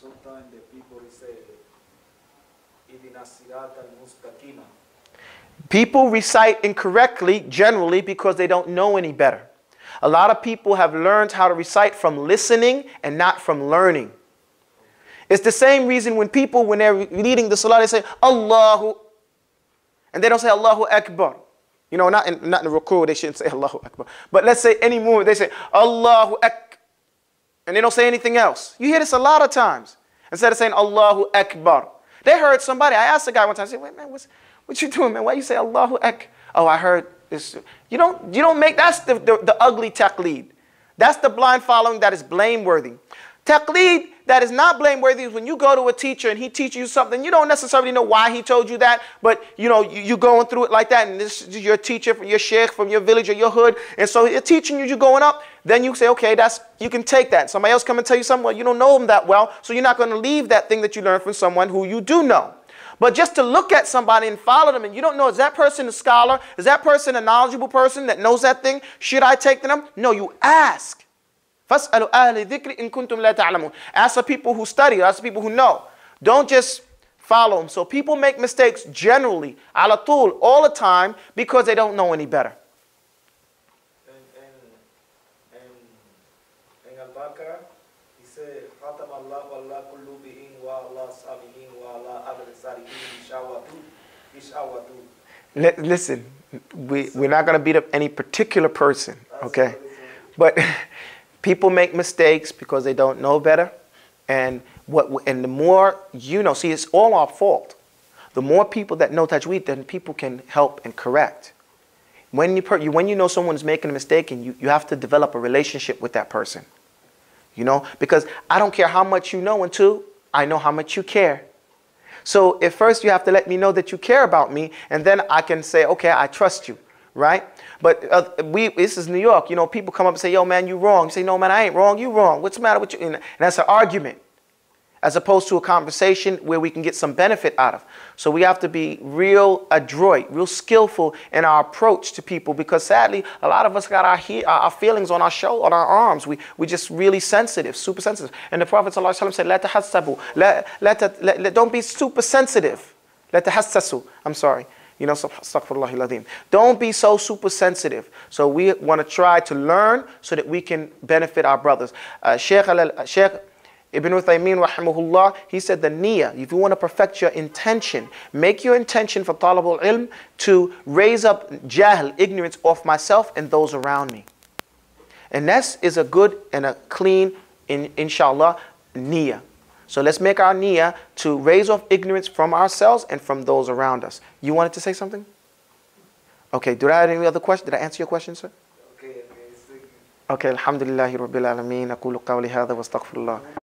Sometimes the people say, People recite incorrectly generally because they don't know any better. A lot of people have learned how to recite from listening and not from learning. It's the same reason when people, when they're reading the salah, they say, Allahu, and they don't say Allahu Akbar. You know, not in, not in the ruku, they shouldn't say Allahu Akbar. But let's say any movement, they say Allahu Akbar and they don't say anything else. You hear this a lot of times. Instead of saying Allahu Akbar. They heard somebody, I asked the guy one time, I said, wait man, what's, what you doing man? Why you say Allahu Akbar? Oh, I heard this. You don't, you don't make, that's the, the, the ugly taqleed. That's the blind following that is blameworthy. Taqleed that is not blameworthy is when you go to a teacher and he teaches you something. You don't necessarily know why he told you that, but you know, you, you're going through it like that, and this is your teacher from your sheikh, from your village or your hood, and so he's teaching you, you're going up. Then you say, okay, that's you can take that. Somebody else come and tell you something, well, you don't know them that well, so you're not going to leave that thing that you learned from someone who you do know. But just to look at somebody and follow them, and you don't know, is that person a scholar? Is that person a knowledgeable person that knows that thing? Should I take them? No, you ask. Ask the people who study, ask the people who know. Don't just follow them. So people make mistakes generally, all the time, because they don't know any better. Makkah, he said, Khatam Allah wa Allah kullu bihin wa Allah sabihin wa Allah sarihin Listen, we, we're not going to beat up any particular person, okay? But people make mistakes because they don't know better. And, what, and the more you know, see, it's all our fault. The more people that know Tajweed, then people can help and correct. When you, when you know someone's making a mistake, and you, you have to develop a relationship with that person. You know, because I don't care how much you know until I know how much you care. So at first you have to let me know that you care about me, and then I can say, okay, I trust you, right? But uh, we, this is New York. You know, people come up and say, yo, man, you wrong. You say, no, man, I ain't wrong. You wrong. What's the matter with you? And, and that's an argument as opposed to a conversation where we can get some benefit out of. So we have to be real adroit, real skillful in our approach to people because sadly, a lot of us got our, he- our feelings on our show, on our arms. We, we just really sensitive, super sensitive. And the Prophet ﷺ said, let tahassabu, let, let, let, don't be super sensitive. Let tahassasu, I'm sorry. You know, Don't be so super sensitive. So we want to try to learn so that we can benefit our brothers. Uh, Sheikh, Sheikh Ibn Uthaymeen rahimahullah, he said the niyyah, if you want to perfect your intention, make your intention for talabul ilm to raise up jahl, ignorance off myself and those around me. And this is a good and a clean, in, inshallah, niyyah. So let's make our niyyah to raise off ignorance from ourselves and from those around us. You wanted to say something? Okay, did I have any other questions? Did I answer your question, sir? Okay, okay, alhamdulillahi rabbil alameen. أقول